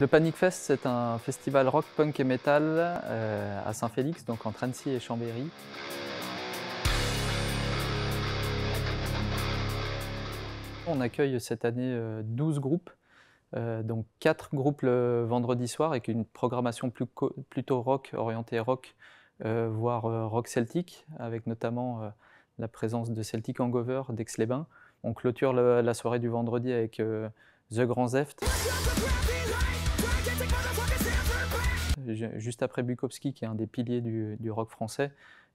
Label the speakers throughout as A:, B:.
A: Le Panic Fest, c'est un festival rock, punk et metal euh, à Saint-Félix, donc entre Annecy et Chambéry. On accueille cette année 12 euh, groupes, euh, donc 4 groupes le vendredi soir avec une programmation plutôt rock, orientée rock, voire rock celtique, avec notamment la présence de Celtic Hangover d'Aix-les-Bains. On clôture la soirée du vendredi avec The Grand Zeft. Juste après Bukowski, qui est un des piliers du, rock français.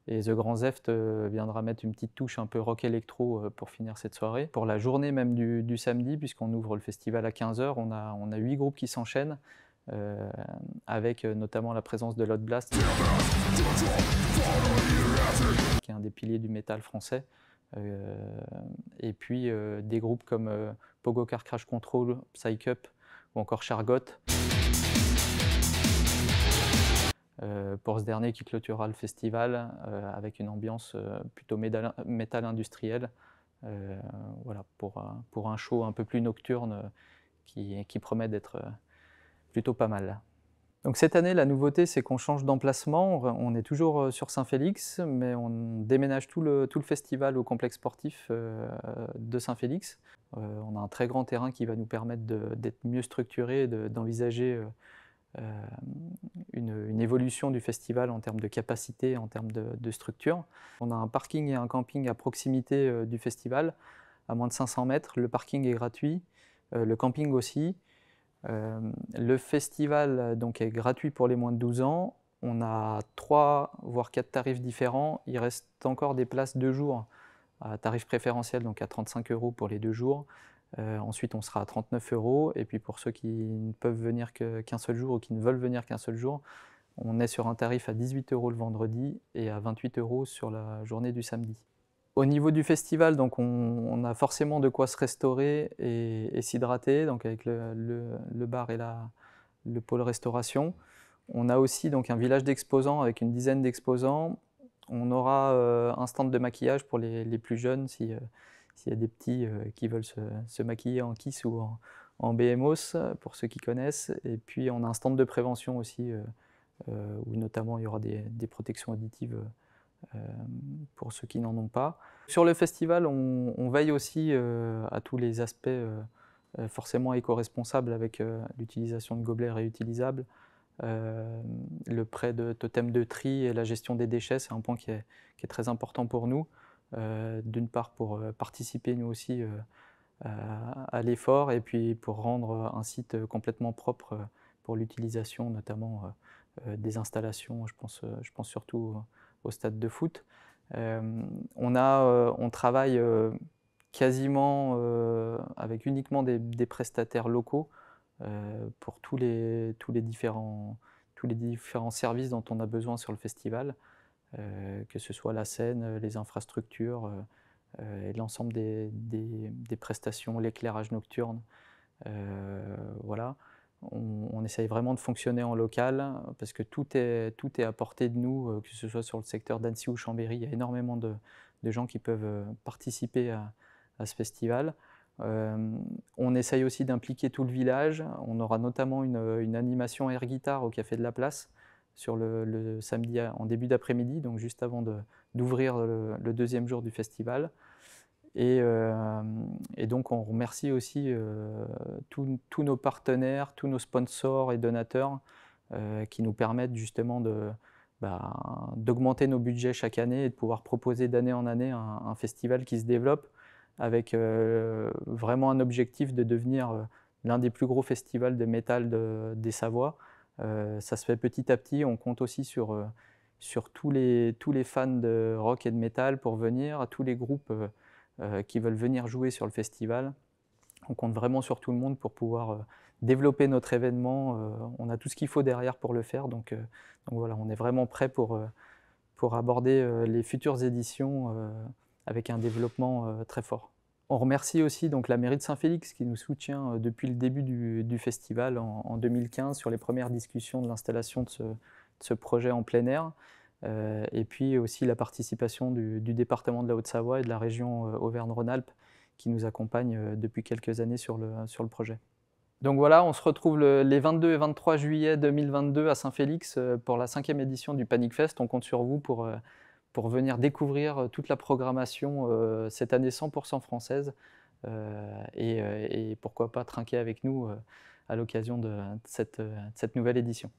A: Et The Grand Zeft euh, viendra mettre une petite touche un peu rock électro euh, pour finir cette soirée. Pour la journée même du, samedi, puisqu'on ouvre le festival à 15h, on a, on a 8 groupes qui s'enchaînent, euh, avec notamment la présence de Lot Blast, qui est un des piliers du métal français. Euh, et puis euh, des groupes comme euh, Pogo Car Crash Control, Psycup cup ou encore Chargotte. pour ce dernier qui clôturera le festival avec une ambiance plutôt métal, industrielle industriel, voilà, pour, un show un peu plus nocturne qui promet d'être plutôt pas mal cette année, la nouveauté, c'est qu'on change d'emplacement. On est toujours euh, sur Saint-Félix, mais on déménage tout le, festival au complexe sportif euh, de Saint-Félix. Euh, on a un très grand terrain qui va nous permettre d'être mieux structuré, d'envisager une, évolution du festival en termes de capacité, en termes de, structure. On a un parking et un camping à proximité du festival, à moins de 500 mètres. Le parking est gratuit, le camping aussi. Euh, le festival euh, donc, est gratuit pour les moins de 12 ans. On a trois, voire quatre tarifs différents. Il reste encore des places deux jours à tarif préférentiel, donc à 35 euros pour les deux jours. Euh, ensuite, on sera à 39 euros. Et puis pour ceux qui ne peuvent venir qu'un seul jour ou qui ne veulent venir qu'un seul jour, on est sur un tarif à 18 euros le vendredi et à 28 euros sur la journée du samedi. Au niveau du festival, donc on, a forcément de quoi se restaurer et, s'hydrater, donc avec le, bar et le pôle restauration. On a aussi donc un village d'exposants avec une dizaine d'exposants. On aura euh, un stand de maquillage pour les, plus jeunes, euh, s'il y a des petits euh, qui veulent se, maquiller en KISS ou en, BMOS, pour ceux qui connaissent. Et puis on a un stand de prévention aussi, où notamment il y aura des, des protections auditives euh, pour ceux qui n'en ont pas. Sur le festival, on, veille aussi euh, à tous les aspects euh, forcément éco-responsables avec l'utilisation de gobelets réutilisables, le prêt de totems de tri et la gestion des déchets, c'est un point qui est, très important pour nous. D'une part pour participer nous aussi à l'effort et puis pour rendre un site complètement propre pour l'utilisation notamment des installations, je pense surtout au stade de foot. Euh, euh, on, travaille euh, quasiment avec uniquement des, prestataires locaux pour tous les, tous, les différents, tous les différents services dont on a besoin sur le festival, que ce soit la scène, les infrastructures et l'ensemble des, prestations, l'éclairage nocturne. voilà. On, essaye vraiment de fonctionner en local parce que tout est, tout à portée de nous, euh, que ce soit sur le secteur d'Annecy ou Chambéry. Il y a énormément de, gens qui peuvent euh, participer à, ce festival. Euh, on essaye aussi d'impliquer tout le village. On aura notamment une, animation air guitar au Café de la Place sur le, samedi en début d'après-midi, donc juste avant d'ouvrir le, deuxième jour du festival. Euh, et, donc, on remercie aussi euh, tous nos partenaires, tous nos sponsors et donateurs euh, qui nous permettent justement bah, d'augmenter nos budgets chaque année et de pouvoir proposer d'année en année un, festival qui se développe avec vraiment un objectif de devenir l'un des plus gros festivals de métal des Savoies. ça se fait petit à petit. On compte aussi sur, tous, les, tous les fans de rock et de métal pour venir, à tous les groupes. Euh, qui veulent venir jouer sur le festival. On compte vraiment sur tout le monde pour pouvoir euh, développer notre événement. Euh, on a tout ce qu'il faut derrière pour le faire. Donc, voilà, on est vraiment prêt pour, pour aborder les futures éditions avec un développement très fort. On remercie aussi donc, la mairie de Saint-Félix qui nous soutient depuis le début du, festival en, 2015 sur les premières discussions de l'installation de ce, projet en plein air. Euh, et puis aussi la participation du, département de la Haute-Savoie et de la région euh, Auvergne-Rhône-Alpes qui nous accompagne euh, depuis quelques années sur le, sur le projet. Donc voilà, on se retrouve les 22 et 23 juillet 2022 à Saint-Félix pour la cinquième édition du Panic Fest. On compte sur vous pour, pour venir découvrir toute la programmation cette année 100% française et, pourquoi pas trinquer avec nous à l'occasion de cette, de cette nouvelle édition.